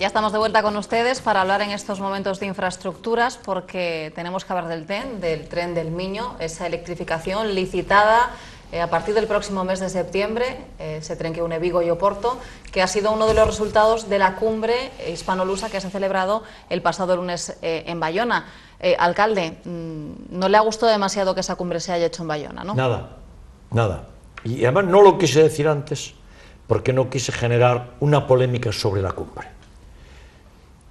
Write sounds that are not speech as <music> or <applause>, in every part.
Ya estamos de vuelta con ustedes para hablar en estos momentos de infraestructuras porque tenemos que hablar del tren, del tren del Miño, esa electrificación licitada eh, a partir del próximo mes de septiembre, eh, ese tren que une Vigo y Oporto, que ha sido uno de los resultados de la cumbre hispanolusa que se ha celebrado el pasado lunes eh, en Bayona. alcalde, mm, no le ha gustado demasiado que esa cumbre se haya hecho en Bayona, ¿no? Nada, nada. Y además no lo quise decir antes porque no quise generar una polémica sobre la cumbre.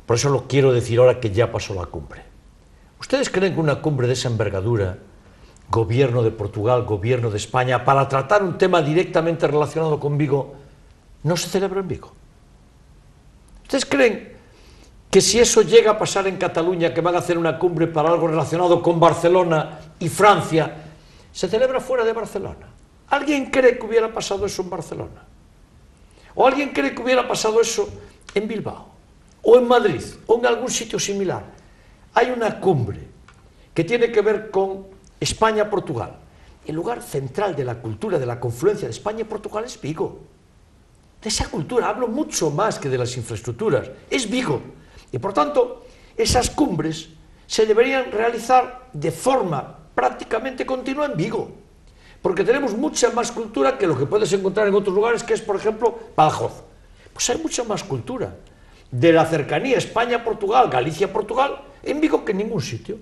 Por eso lo quiero decir ahora que ya pasó la cumbre. ¿Ustedes creen que una cumbre de esa envergadura, gobierno de Portugal, gobierno de España, para tratar un tema directamente relacionado con Vigo, no se celebra en Vigo? ¿Ustedes creen que si eso llega a pasar en Cataluña, que van a hacer una cumbre para algo relacionado con Barcelona y Francia, se celebra fuera de Barcelona? ¿Alguien cree que hubiera pasado eso en Barcelona? ¿O alguien cree que hubiera pasado eso en Bilbao? o en Madrid, o en algún sitio similar, hay una cumbre que tiene que ver con España-Portugal. El lugar central de la cultura, de la confluencia de España y Portugal es Vigo. De esa cultura hablo mucho más que de las infraestructuras, es Vigo. Y por tanto, esas cumbres se deberían realizar de forma prácticamente continua en Vigo, porque tenemos mucha más cultura que lo que puedes encontrar en otros lugares, que es, por ejemplo, Badajoz. Pues hay mucha más cultura de la cercanía España-Portugal, Galicia-Portugal, en Vigo que en ningún sitio.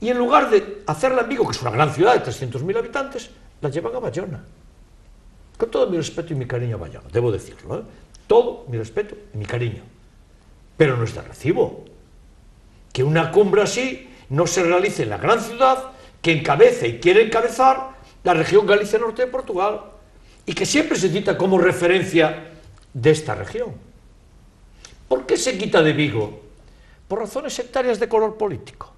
Y en lugar de hacerla en Vigo, que es una gran ciudad de 300.000 habitantes, la llevan a Bayona. Con todo mi respeto y mi cariño a Bayona, debo decirlo. ¿eh? Todo mi respeto y mi cariño. Pero no es de recibo que una cumbre así no se realice en la gran ciudad que encabece y quiere encabezar la región Galicia Norte de Portugal y que siempre se cita como referencia de esta región. ¿Por qué se quita de Vigo? Por razones sectarias de color político.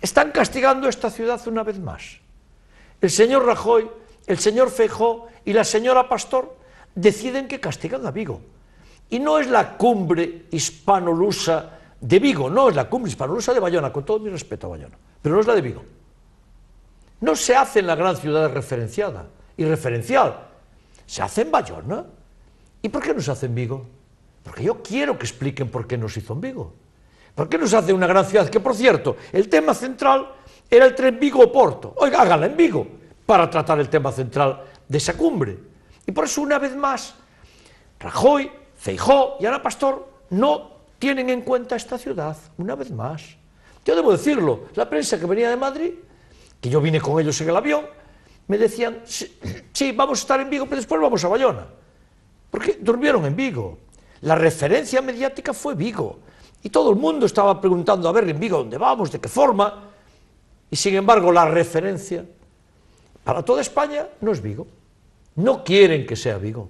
Están castigando a esta ciudad una vez más. El señor Rajoy, el señor Feijó y la señora Pastor deciden que castigan a Vigo. Y no es la cumbre hispanolusa de Vigo, no es la cumbre hispanolusa de Bayona, con todo mi respeto a Bayona, pero no es la de Vigo. No se hace en la gran ciudad referenciada y referencial, se hace en Bayona. ¿Y por qué no se hace en Vigo? Porque yo quiero que expliquen por qué nos hizo en Vigo. ¿Por qué nos hace una gran ciudad? Que, por cierto, el tema central era el tren Vigo-Porto. Oiga, háganla en Vigo para tratar el tema central de esa cumbre. Y por eso, una vez más, Rajoy, Feijó y Ana Pastor no tienen en cuenta esta ciudad, una vez más. Yo debo decirlo, la prensa que venía de Madrid, que yo vine con ellos en el avión, me decían, sí, sí vamos a estar en Vigo, pero después vamos a Bayona. Porque durmieron en Vigo, la referencia mediática fue Vigo. Y todo el mundo estaba preguntando, a ver, en Vigo, ¿dónde vamos? ¿De qué forma? Y sin embargo, la referencia para toda España no es Vigo. No quieren que sea Vigo.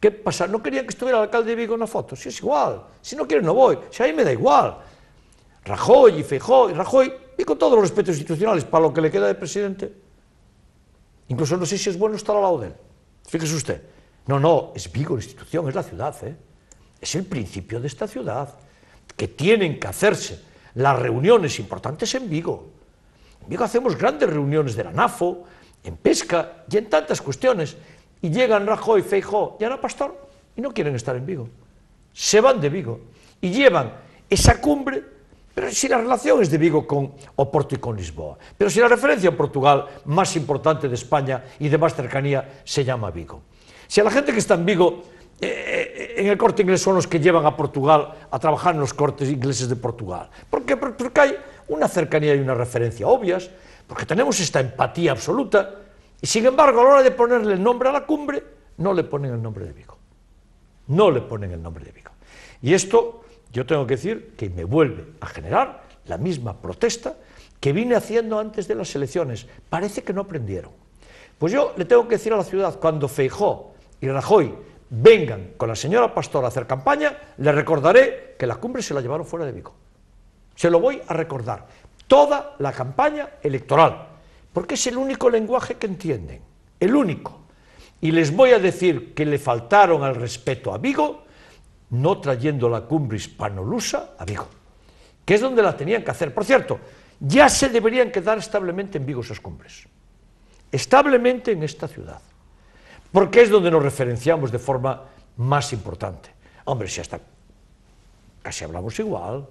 ¿Qué pasa? No querían que estuviera el alcalde de Vigo en la foto. Si es igual, si no quieren no voy, si a mí me da igual. Rajoy y Feijóo, Rajoy, y con todos los respetos institucionales para lo que le queda de presidente, incluso no sé si es bueno estar al lado de él. Fíjese usted, no, no, es Vigo la institución, es la ciudad, ¿eh? es el principio de esta ciudad, que tienen que hacerse las reuniones importantes en Vigo. En Vigo hacemos grandes reuniones de la NAFO, en pesca y en tantas cuestiones. Y llegan Rajoy, Feijó y Ana Pastor y no quieren estar en Vigo. Se van de Vigo y llevan esa cumbre pero si la relación es de Vigo con Oporto y con Lisboa, pero si la referencia a Portugal más importante de España y de más cercanía se llama Vigo. Si a la gente que está en Vigo, eh, eh, en el corte inglés son los que llevan a Portugal a trabajar en los cortes ingleses de Portugal. ¿Por qué? Porque hay una cercanía y una referencia obvias, porque tenemos esta empatía absoluta, y sin embargo a la hora de ponerle el nombre a la cumbre, no le ponen el nombre de Vigo. No le ponen el nombre de Vigo. Y esto yo tengo que decir que me vuelve a generar la misma protesta que vine haciendo antes de las elecciones. Parece que no aprendieron. Pues yo le tengo que decir a la ciudad, cuando Feijó y Rajoy vengan con la señora Pastor a hacer campaña, le recordaré que la cumbre se la llevaron fuera de Vigo. Se lo voy a recordar. Toda la campaña electoral. Porque es el único lenguaje que entienden. El único. Y les voy a decir que le faltaron al respeto a Vigo no trayendo la cumbre hispanolusa a Vigo, que es donde la tenían que hacer. Por cierto, ya se deberían quedar establemente en Vigo esas cumbres, establemente en esta ciudad, porque es donde nos referenciamos de forma más importante. Hombre, si hasta casi hablamos igual,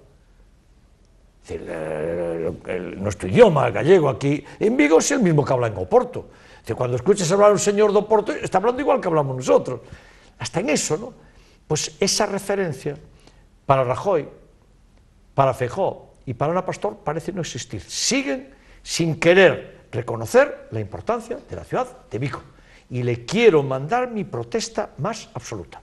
nuestro idioma gallego aquí en Vigo es el mismo que habla en Oporto. Es cuando escuches hablar un señor de Oporto, está hablando igual que hablamos nosotros. Hasta en eso, ¿no? Pues esa referencia para Rajoy, para Fejó y para Ana Pastor parece no existir. Siguen sin querer reconocer la importancia de la ciudad de Vigo. Y le quiero mandar mi protesta más absoluta.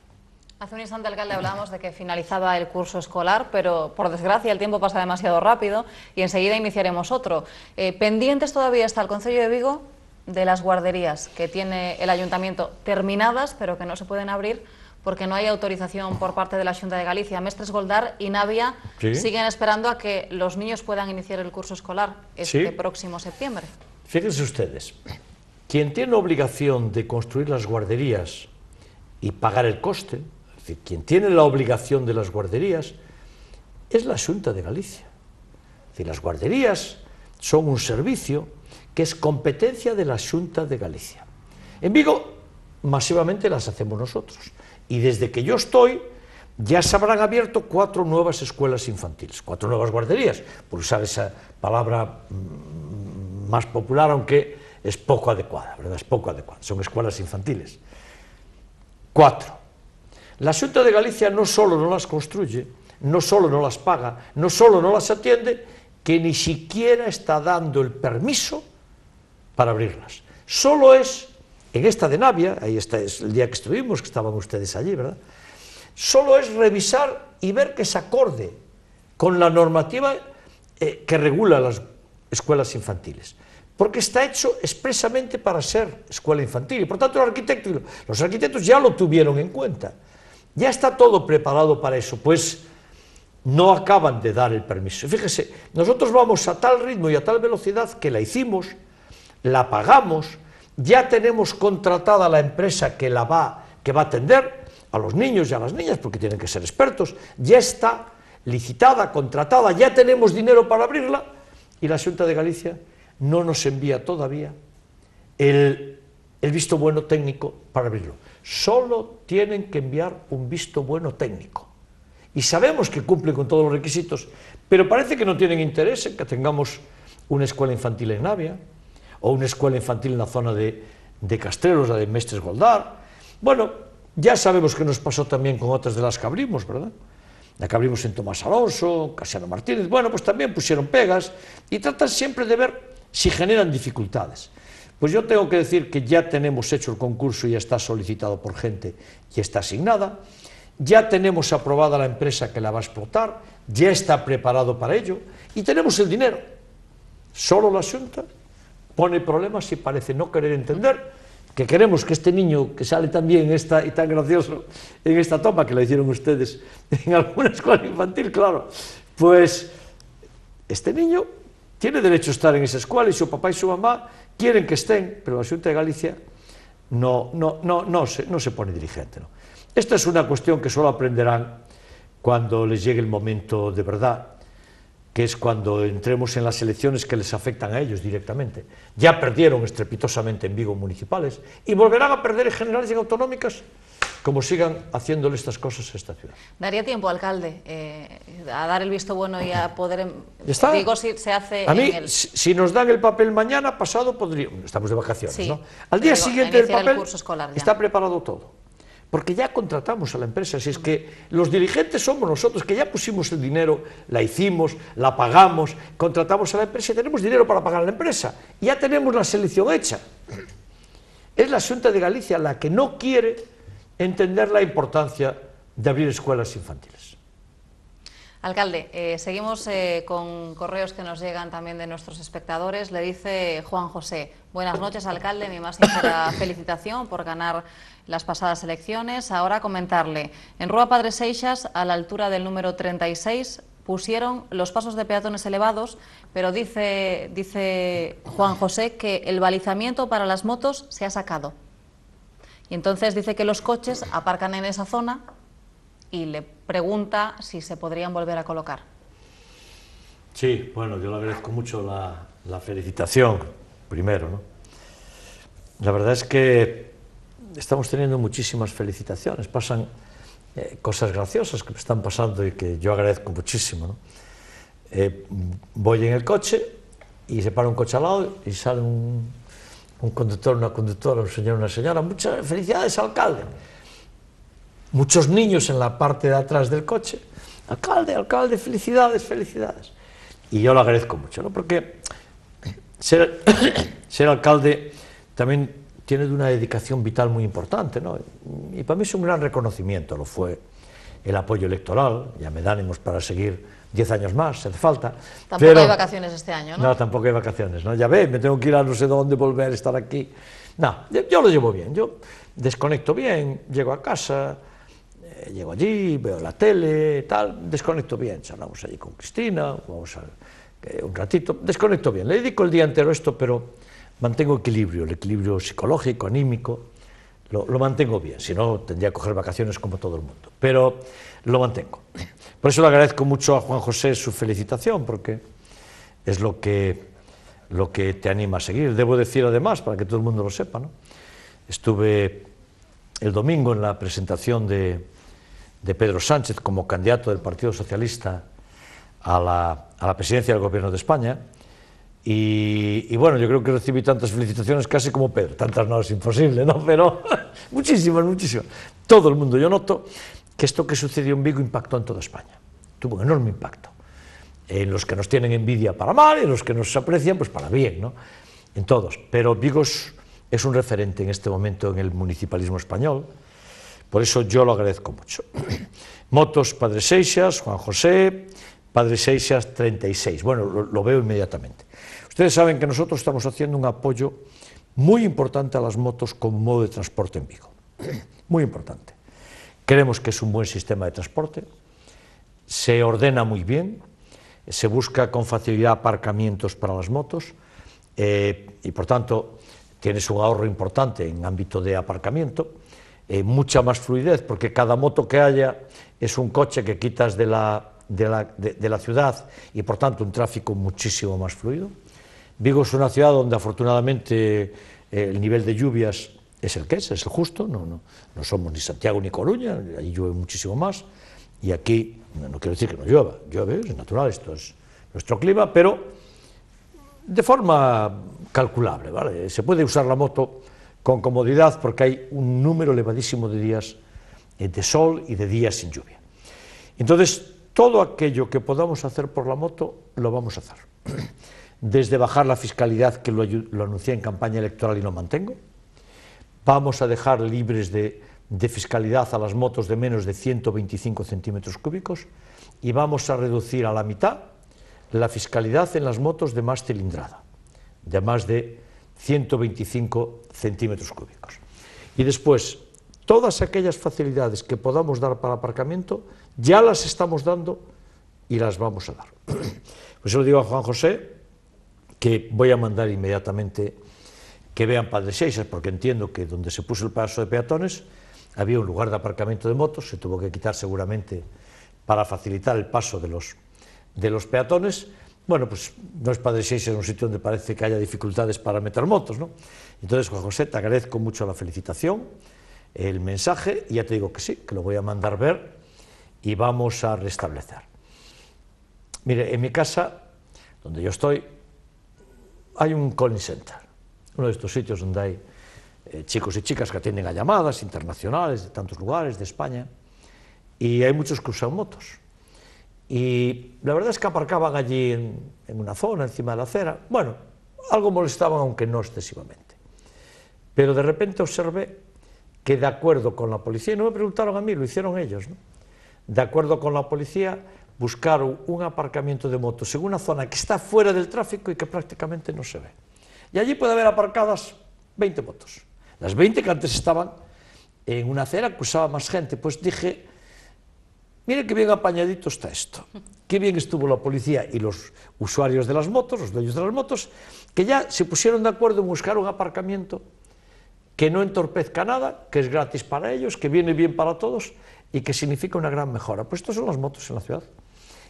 Hace un instante, alcalde, hablábamos de que finalizaba el curso escolar, pero por desgracia el tiempo pasa demasiado rápido y enseguida iniciaremos otro. Eh, pendientes todavía está el Consejo de Vigo de las guarderías que tiene el ayuntamiento terminadas, pero que no se pueden abrir porque no hay autorización por parte de la Junta de Galicia. Mestres Goldar y Navia siguen esperando a que los niños puedan iniciar el curso escolar este próximo septiembre. Fíjense ustedes, quien tiene obligación de construir las guarderías y pagar el coste, es decir, quien tiene la obligación de las guarderías, es la Junta de Galicia. Es decir, las guarderías son un servicio que es competencia de la Junta de Galicia. En Vigo, masivamente las hacemos nosotros. Y desde que yo estoy, ya se habrán abierto cuatro nuevas escuelas infantiles, cuatro nuevas guarderías, por usar esa palabra mm, más popular, aunque es poco adecuada, ¿verdad? Es poco adecuada, son escuelas infantiles. Cuatro. La Junta de Galicia no solo no las construye, no solo no las paga, no solo no las atiende, que ni siquiera está dando el permiso para abrirlas. Solo es en esta de Navia, ahí está, el día que estuvimos, que estaban ustedes allí, ¿verdad? Solo es revisar y ver que se acorde con la normativa eh, que regula las escuelas infantiles. Porque está hecho expresamente para ser escuela infantil. Y por tanto, los arquitectos, los arquitectos ya lo tuvieron en cuenta. Ya está todo preparado para eso. Pues no acaban de dar el permiso. Fíjese, nosotros vamos a tal ritmo y a tal velocidad que la hicimos, la pagamos, ya tenemos contratada la empresa que la va, que va a atender a los niños y a las niñas, porque tienen que ser expertos, ya está licitada, contratada, ya tenemos dinero para abrirla, y la Junta de Galicia no nos envía todavía el, el visto bueno técnico para abrirlo. Solo tienen que enviar un visto bueno técnico. Y sabemos que cumple con todos los requisitos, pero parece que no tienen interés en que tengamos una escuela infantil en Navia, o una escuela infantil en la zona de, de la de Mestres Goldar. Bueno, ya sabemos que nos pasó también con otras de las que abrimos, ¿verdad? La que abrimos en Tomás Alonso, Casiano Martínez, bueno, pues también pusieron pegas y tratan siempre de ver si generan dificultades. Pues yo tengo que decir que ya tenemos hecho el concurso y está solicitado por gente y está asignada. Ya tenemos aprobada la empresa que la va a explotar, ya está preparado para ello y tenemos el dinero. Solo la asunta pone problemas y parece no querer entender que queremos que este niño que sale tan bien y tan gracioso en esta toma que la hicieron ustedes en alguna escuela infantil, claro, pues este niño tiene derecho a estar en esa escuela y su papá y su mamá quieren que estén, pero la Junta de Galicia no, no, no, no, se, no se pone dirigente. ¿no? Esta es una cuestión que solo aprenderán cuando les llegue el momento de verdad que es cuando entremos en las elecciones que les afectan a ellos directamente. Ya perdieron estrepitosamente en Vigo municipales y volverán a perder en generales y autonómicas como sigan haciéndole estas cosas a esta ciudad. ¿Daría tiempo, alcalde, eh, a dar el visto bueno y a poder... Em- ¿Está? Digo, si se hace... A mí, si nos dan el papel mañana, pasado, podría... Estamos de vacaciones, ¿no? Al día siguiente del papel está preparado todo porque ya contratamos a la empresa, si es que los dirigentes somos nosotros, que ya pusimos el dinero, la hicimos, la pagamos, contratamos a la empresa y tenemos dinero para pagar a la empresa, ya tenemos la selección hecha. Es la Junta de Galicia la que no quiere entender la importancia de abrir escuelas infantiles. Alcalde, eh, seguimos eh, con correos que nos llegan también de nuestros espectadores. Le dice Juan José, buenas noches alcalde, mi más sincera <coughs> felicitación por ganar las pasadas elecciones. Ahora comentarle, en Rua Padre Seixas, a la altura del número 36, pusieron los pasos de peatones elevados, pero dice, dice Juan José que el balizamiento para las motos se ha sacado. Y entonces dice que los coches aparcan en esa zona y le pregunta si se podrían volver a colocar. Sí, bueno, yo le agradezco mucho la, felicitación, primero. ¿no? La verdad es que estamos teniendo muchísimas felicitaciones, pasan eh, cosas graciosas que me están pasando y que yo agradezco muchísimo. Eh, voy en el coche y se para un coche al lado y sale un, un conductor, una conductora, un señor, una señora, muchas felicidades, alcalde muchos niños en la parte de atrás del coche. Alcalde, alcalde, felicidades, felicidades. Y yo lo agradezco mucho, ¿no? Porque ser, <coughs> alcalde también tiene una dedicación vital muy importante, ¿no? Y para mí es un gran reconocimiento, lo fue el apoyo electoral, ya me da para seguir 10 años más, se hace falta. Tampoco hay vacaciones este año, ¿no? tampoco hay vacaciones, ¿no? Ya ve, me tengo que ir a no sé dónde, volver, a estar aquí. No, yo lo llevo bien, yo desconecto bien, llego a casa, eh, llego allí, veo la tele, tal, desconecto bien, charlamos allí con Cristina, vamos a, eh, un ratito, desconecto bien, le dedico el día entero a esto, pero mantengo equilibrio, el equilibrio psicológico, anímico, lo, mantengo bien, si no tendría que coger vacaciones como todo el mundo, pero lo mantengo. Por eso le agradezco mucho a Juan José su felicitación, porque es lo que, lo que te anima a seguir. Debo decir además, para que todo el mundo lo sepa, ¿no? estuve el domingo en la presentación de, de Pedro Sánchez como candidato del Partido Socialista a la, presidencia del Gobierno de España. Y, bueno, yo creo que recibí tantas felicitaciones casi como Pedro. Tantas no es imposible, ¿no? Pero <laughs> muchísimas, muchísimas. Todo el mundo. Yo noto que esto que sucedió en Vigo impactó en toda España. Tuvo un enorme impacto. En los que nos tienen envidia para mal, en los que nos aprecian, pues para bien, ¿no? En todos. Pero Vigo es un referente en este momento en el municipalismo español. Por eso yo lo agradezco mucho. <clears throat> Motos Padre Seixas, Juan José, Padre Seixas 36. Bueno, lo, veo inmediatamente. Ustedes saben que nosotros estamos haciendo un apoyo muy importante a las motos como modo de transporte en Vigo. <clears throat> Muy importante. Creemos que es un buen sistema de transporte, se ordena muy bien, se busca con facilidad aparcamientos para las motos eh, y por tanto tiene un ahorro importante en ámbito de aparcamiento eh, mucha más fluidez, porque cada moto que haya es un coche que quitas de la, de la, ciudad y por tanto un tráfico muchísimo más fluido. Vigo es una ciudad donde afortunadamente eh, el nivel de lluvias es el que es, es el justo, no, no, no somos ni Santiago ni Coruña, allí llueve muchísimo más y aquí, no quiero decir que no llueva, llueve, es natural, esto es nuestro clima, pero de forma calculable, ¿vale? Se puede usar la moto con comodidad porque hay un número elevadísimo de días eh, de sol y de días sin lluvia. Entonces, todo aquello que podamos hacer por la moto, lo vamos a hacer. <clears throat> Desde bajar la fiscalidad, que lo, anuncié en campaña electoral y lo mantengo, vamos a dejar libres de, de fiscalidad a las motos de menos de 125 centímetros cúbicos y vamos a reducir a la mitad la fiscalidad en las motos de más cilindrada, de más de 125 centímetros cúbicos. Y después, todas aquellas facilidades que podamos dar para aparcamiento, ya las estamos dando y las vamos a dar. <clears throat> Pues yo lo digo a Juan José que voy a mandar inmediatamente que vean Padre Seixas, porque entiendo que donde se puso el paso de peatones había un lugar de aparcamiento de motos, se tuvo que quitar seguramente para facilitar el paso de los, de los peatones, bueno, pues no es Padre en un sitio donde parece que haya dificultades para meter motos, ¿no? Entonces, José, te agradezco mucho la felicitación, el mensaje, y ya te digo que sí, que lo voy a mandar ver y vamos a restablecer. Mire, en mi casa, donde yo estoy, hay un calling center, uno de estos sitios donde hay eh, chicos y chicas que atienden a llamadas internacionales de tantos lugares de España, y hay muchos que usan motos. Y la verdad es que aparcaban allí en, una zona, encima de la acera. Bueno, algo molestaban, aunque no excesivamente. Pero de repente observé que de acuerdo con la policía, y no me preguntaron a mí, lo hicieron ellos, de acuerdo con la policía, buscaron un aparcamiento de motos en una zona que está fuera del tráfico y que prácticamente no se ve. Y allí puede haber aparcadas 20 motos. Las 20 que antes estaban en una acera que usaba más gente. Pues dije, miren qué bien apañadito está esto. Qué bien estuvo la policía y los usuarios de las motos, los dueños de las motos, que ya se pusieron de acuerdo en buscar un aparcamiento que no entorpezca nada, que es gratis para ellos, que viene bien para todos y que significa una gran mejora. Pues estas son las motos en la ciudad.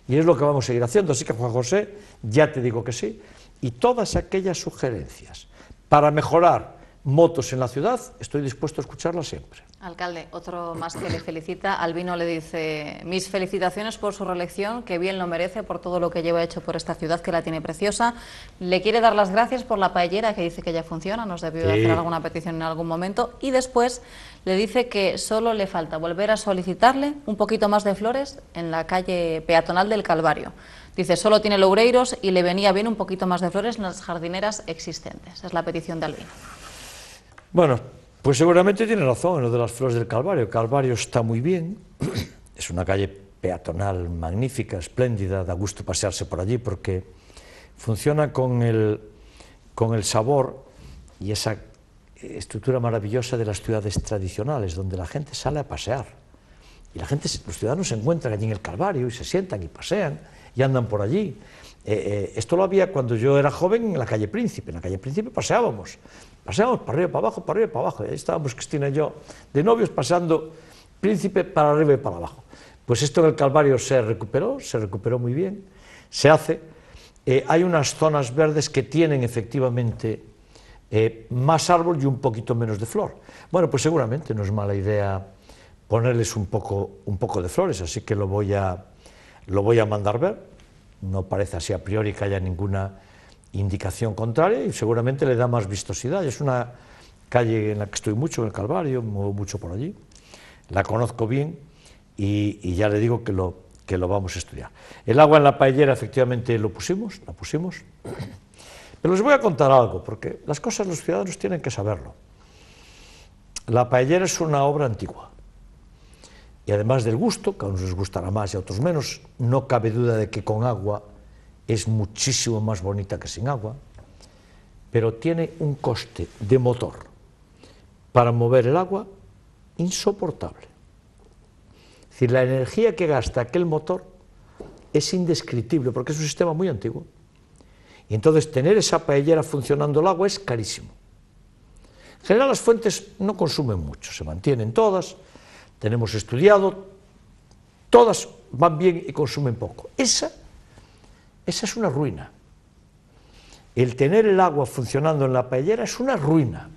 Y es lo que vamos a seguir haciendo. Así que, Juan José, ya te digo que sí. Y todas aquellas sugerencias para mejorar motos en la ciudad, estoy dispuesto a escucharla siempre. Alcalde, otro más que le felicita. Albino le dice, mis felicitaciones por su reelección, que bien lo merece por todo lo que lleva hecho por esta ciudad, que la tiene preciosa. Le quiere dar las gracias por la paellera, que dice que ya funciona, nos debió de hacer alguna petición en algún momento. Y después le dice que solo le falta volver a solicitarle un poquito más de flores en la calle peatonal del Calvario. Dice, solo tiene loureiros y le venía bien un poquito más de flores en las jardineras existentes. Es la petición de Albino. Bueno, pues seguramente tiene razón en lo de las flores del Calvario. Calvario está muy bien, <clears throat> es una calle peatonal magnífica, espléndida, da gusto pasearse por allí porque funciona con el, sabor y esa estructura maravillosa de las ciudades tradicionales, donde la gente sale a pasear. Y los ciudadanos se encuentran allí en el Calvario y se sientan y pasean y andan por allí. Eh, eh, esto lo había cuando yo era joven en la calle Príncipe. En la calle Príncipe paseábamos, paseábamos para arriba, para abajo, para arriba, para abajo. ahí estábamos Cristina y yo de novios paseando Príncipe para arriba y para abajo. Pues esto en el Calvario se recuperó, se recuperó muy bien, se hace. Eh, hay unas zonas verdes que tienen efectivamente más árbol y un poquito menos de flor. Bueno, pues seguramente no es mala idea ponerles un poco, un poco de flores, así que lo voy a lo voy a mandar ver, no parece así a priori que haya ninguna indicación contraria y seguramente le da más vistosidad. Es una calle en la que estoy mucho, en Calvario, muevo mucho por allí, la conozco bien y, ya le digo que lo, que lo vamos a estudiar. El agua en la paellera efectivamente lo pusimos, la pusimos, pero les voy a contar algo, porque las cosas los ciudadanos tienen que saberlo. La paellera es una obra antigua, y además del gusto, que a unos les gustará más y e a otros menos, no cabe duda de que con agua es muchísimo más bonita que sin agua, pero tiene un coste de motor para mover el agua insoportable. Es decir, la energía que gasta aquel motor es indescriptible, porque es un sistema muy antiguo. Y entonces tener esa paellera funcionando el agua es carísimo. En general las fuentes no consumen mucho, se mantienen todas, tenemos estudiado, todas van bien y consumen poco. Esa, esa es una ruina. El tener el agua funcionando en la paellera es una ruina.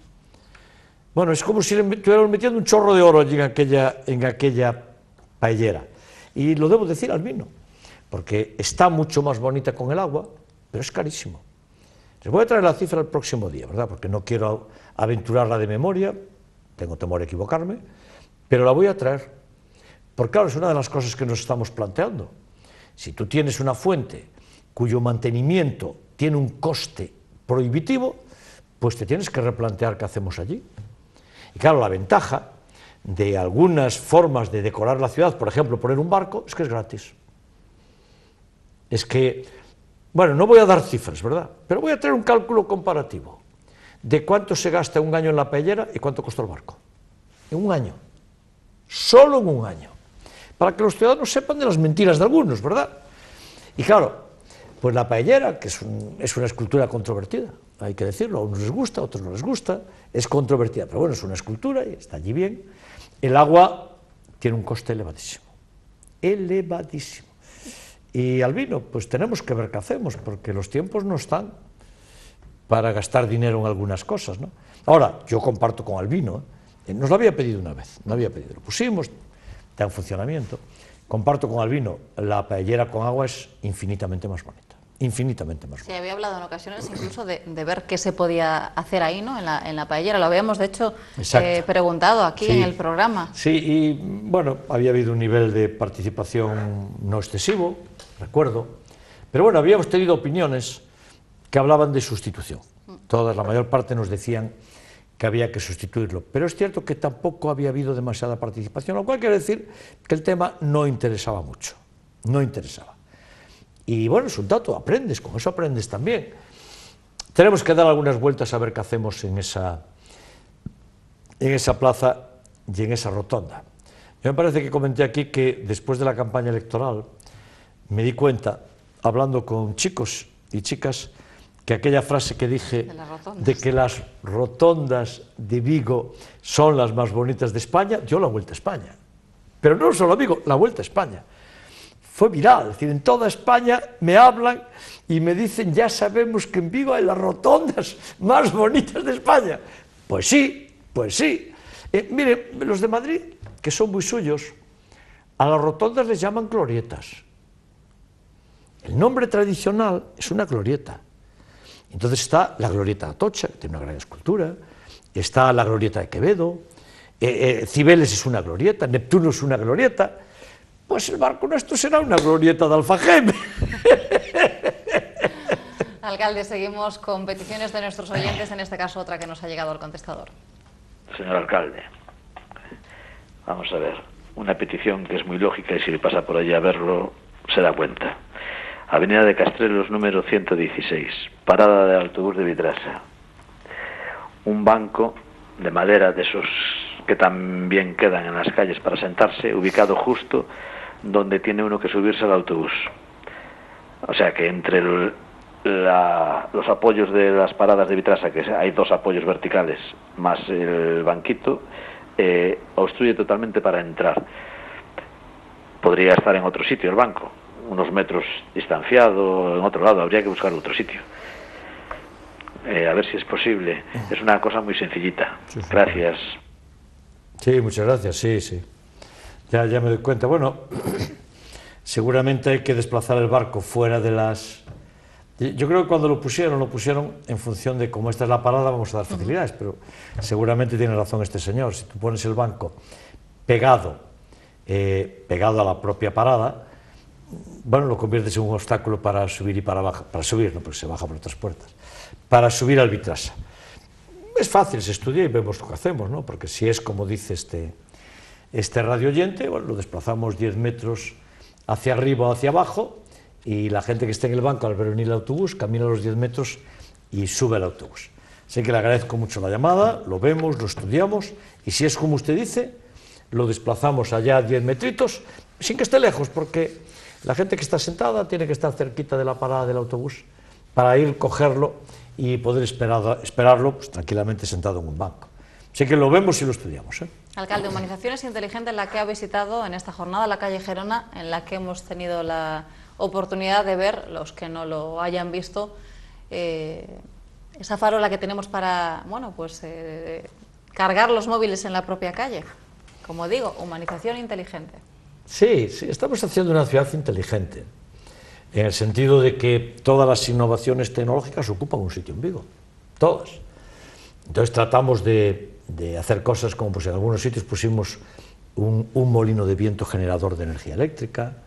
Bueno, es como si le estuviéramos metiendo un chorro de oro en aquella, en aquella paellera. Y lo debo decir al vino, porque está mucho más bonita con el agua, pero es carísimo. Les voy a traer la cifra el próximo día, ¿verdad? Porque no quiero aventurarla de memoria, tengo temor a equivocarme. Pero la voy a traer, porque claro, es una de las cosas que nos estamos planteando. Si tú tienes una fuente cuyo mantenimiento tiene un coste prohibitivo, pues te tienes que replantear qué hacemos allí. Y claro, la ventaja de algunas formas de decorar la ciudad, por ejemplo, poner un barco, es que es gratis. Es que, bueno, no voy a dar cifras, ¿verdad? Pero voy a tener un cálculo comparativo de cuánto se gasta un año en la paellera y cuánto costó el barco. En un año solo en un año, para que los ciudadanos sepan de las mentiras de algunos, ¿verdad? Y claro, pues la paellera, que es, una escultura controvertida, hay que decirlo, a unos les gusta, a otros no les gusta, es controvertida, pero bueno, es una escultura y está allí bien. El agua tiene un coste elevadísimo, elevadísimo. Y al vino, pues tenemos que ver qué hacemos, porque los tiempos no están para gastar dinero en algunas cosas, ¿no? Ahora, yo comparto con Albino, ¿eh? Eh, nos lo había pedido una vez, no había pedido. Lo pusimos, está en funcionamiento. Comparto con Albino, la paellera con agua es infinitamente más bonita. Infinitamente más bonita. había hablado en ocasiones incluso de, ver qué se podía hacer ahí, ¿no? En la, en la paellera. Lo habíamos, de hecho, eh, preguntado aquí en el programa. Sí, y bueno, había habido un nivel de participación no excesivo, recuerdo. Pero bueno, habíamos tenido opiniones que hablaban de sustitución. Mm. Todas, la mayor parte nos decían que había que sustituirlo. Pero es cierto que tampoco había habido demasiada participación, lo cual quiere decir que el tema no interesaba mucho, no interesaba. Y bueno, es un dato, aprendes, con eso aprendes también. Tenemos que dar algunas vueltas a ver qué hacemos en esa, en esa plaza y en esa rotonda. Yo me parece que comenté aquí que después de la campaña electoral me di cuenta, hablando con chicos y chicas, que aquella frase que dije de, que las rotondas de Vigo son las más bonitas de España, yo la Vuelta a España. Pero no solo Vigo, la Vuelta a España. Fue viral, es decir, en toda España me hablan y me dicen, ya sabemos que en Vigo hay las rotondas más bonitas de España. Pues sí, pues sí. Eh, miren, los de Madrid, que son muy suyos, a las rotondas les llaman glorietas. El nombre tradicional es una glorieta. Entonces está la glorieta Atocha, que tiene una gran escultura, está la glorieta de Quevedo, eh, eh, Cibeles es una glorieta, Neptuno es una glorieta, pues el barco nuestro será una glorieta de Alfajeme. <laughs> Alcalde, seguimos con peticiones de nuestros oyentes, en este caso otra que nos ha llegado al contestador. Señor alcalde, vamos a ver, una petición que es muy lógica y si le pasa por allí a verlo se da cuenta. Avenida de Castrelos número 116, parada de autobús de Vitrasa. Un banco de madera de esos que también quedan en las calles para sentarse, ubicado justo donde tiene uno que subirse al autobús. O sea que entre la, los apoyos de las paradas de Vitrasa, que hay dos apoyos verticales más el banquito, eh, obstruye totalmente para entrar. Podría estar en otro sitio el banco, unos metros distanciado, en otro lado, habría que buscar otro sitio. Eh, a ver si es posible. Es una cosa muy sencillita. Gracias. Sí, muchas gracias, sí, sí. Ya, ya me doy cuenta. Bueno, <coughs> seguramente hay que desplazar el barco fuera de las... Yo creo que cuando lo pusieron, lo pusieron en función de cómo esta es la parada, vamos a dar facilidades, pero seguramente tiene razón este señor. Si tú pones el banco pegado, eh, pegado a la propia parada, bueno, lo conviertes en un obstáculo para subir y para bajar, para subir, no, porque se baja por otras puertas, para subir al Vitrasa. Es fácil, se estudia y vemos lo que hacemos, ¿no? Porque si es como dice este, este radio oyente, bueno, lo desplazamos 10 metros hacia arriba o hacia abajo y la gente que está en el banco al ver venir el autobús camina los 10 metros y sube al autobús. Así que le agradezco mucho la llamada, lo vemos, lo estudiamos y si es como usted dice, lo desplazamos allá 10 metritos sin que esté lejos porque la gente que está sentada tiene que estar cerquita de la parada del autobús para ir, cogerlo y poder esperarlo pues, tranquilamente sentado en un banco. Así que lo vemos y lo estudiamos. ¿eh? Alcalde, Humanizaciones Inteligentes, la que ha visitado en esta jornada la calle Gerona, en la que hemos tenido la oportunidad de ver, los que no lo hayan visto, eh, esa farola que tenemos para bueno, pues, eh, cargar los móviles en la propia calle. Como digo, humanización inteligente. Sí, sí, estamos haciendo una ciudad inteligente, en el sentido de que todas las innovaciones tecnológicas ocupan un sitio en vivo, todas. Entonces tratamos de, hacer cosas como pues en algunos sitios pusimos un, molino de viento generador de energía eléctrica,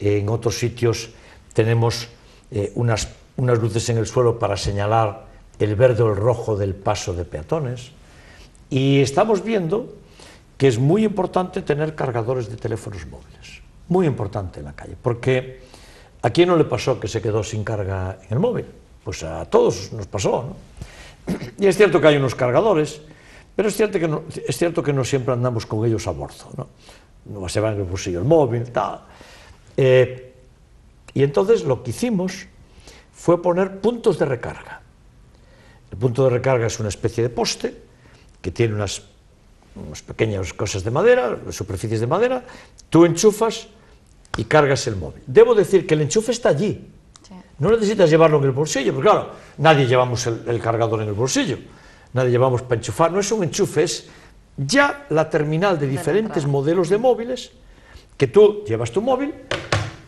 en otros sitios tenemos eh, unas luces en el suelo para señalar el verde o el rojo del paso de peatones y estamos viendo que es muy importante tener cargadores de teléfonos móviles. Muy importante en la calle, porque ¿a quién no le pasó que se quedó sin carga en el móvil? Pues a todos nos pasó, ¿no? Y es cierto que hay unos cargadores, pero es cierto que no, es cierto que no siempre andamos con ellos a bordo, ¿no? No se van en el bolsillo el móvil, tal. Eh, y entonces lo que hicimos fue poner puntos de recarga. El punto de recarga es una especie de poste que tiene unas unas pequeñas cosas de madera, superficies de madera, tú enchufas y cargas el móvil. Debo decir que el enchufe está allí. No necesitas llevarlo en el bolsillo, porque claro, nadie llevamos el, cargador en el bolsillo, nadie llevamos para enchufar, no es un enchufe, es ya la terminal de diferentes modelos de móviles que tú llevas tu móvil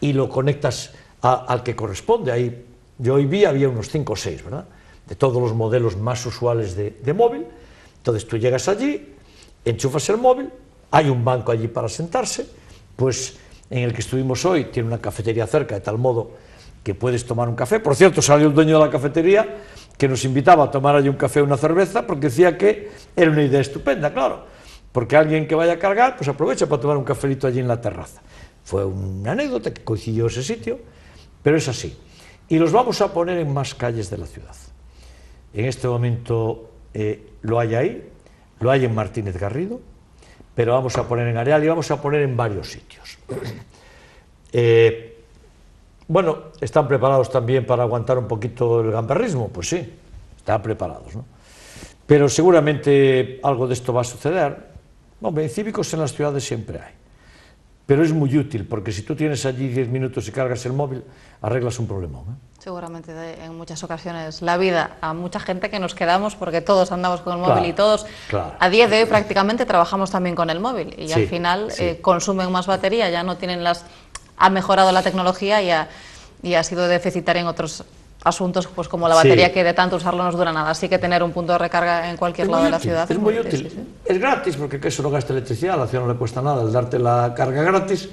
y lo conectas al que corresponde. Ahí, yo hoy vi, había unos 5 o 6, ¿verdad? De todos los modelos más usuales de, de móvil. Entonces tú llegas allí, enchufas el móvil, hay un banco allí para sentarse, pues en el que estuvimos hoy tiene una cafetería cerca, de tal modo que puedes tomar un café. Por cierto, salió el dueño de la cafetería que nos invitaba a tomar allí un café o una cerveza porque decía que era una idea estupenda, claro, porque alguien que vaya a cargar, pues aprovecha para tomar un cafelito allí en la terraza. Fue una anécdota que coincidió ese sitio, pero es así. Y los vamos a poner en más calles de la ciudad. En este momento eh, lo hay ahí, lo hay en Martínez Garrido, pero vamos a poner en Areal y vamos a poner en varios sitios. <clears throat> Eh, bueno, ¿están preparados también para aguantar un poquito el gamberrismo? Pues sí, están preparados. ¿no? Pero seguramente algo de esto va a suceder. Bueno, cívicos en las ciudades siempre hay. Pero es muy útil, porque si tú tienes allí 10 minutos y cargas el móvil, arreglas un problema. ¿eh? Seguramente en muchas ocasiones la vida a mucha gente que nos quedamos porque todos andamos con el móvil y todos a día de hoy prácticamente trabajamos también con el móvil y al final eh, consumen más batería, ya no tienen las... ha mejorado la tecnología y ha, y ha sido deficitar en otros asuntos pues como la batería que de tanto usarlo no nos dura nada, así que tener un punto de recarga en cualquier lado de la ciudad es, muy útil. Es gratis porque eso no gasta electricidad, la ciudad no le cuesta nada el darte la carga gratis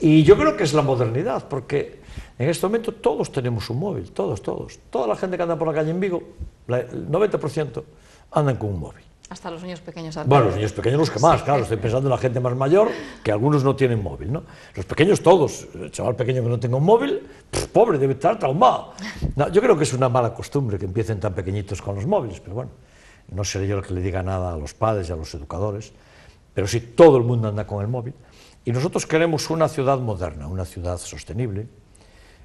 y yo creo que es la modernidad porque en este momento todos tenemos un móvil, todos, todos. Toda la gente que anda por la calle en Vigo, el 90% andan con un móvil. Hasta los niños pequeños. Bueno, los niños pequeños los que más, claro. Estoy pensando en la gente más mayor, que algunos no tienen móvil, ¿no? Los pequeños todos. El chaval pequeño que no tenga un móvil, pobre, debe estar traumado. yo creo que es una mala costumbre que empiecen tan pequeñitos con los móviles, pero bueno, no seré yo el que le diga nada a los padres y a los educadores, pero sí todo el mundo anda con el móvil. Y nosotros queremos una ciudad moderna, una ciudad sostenible,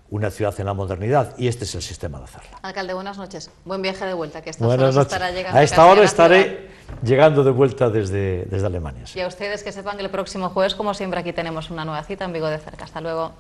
una ciudad en la modernidad y este es el sistema de hacerla. Alcalde, buenas noches. Buen viaje de vuelta, que a buenas noches. A esta hora estaré llegando de vuelta desde, desde Alemania. Y a ustedes que sepan que el próximo jueves, como siempre, aquí tenemos una nueva cita en Vigo de Cerca. Hasta luego.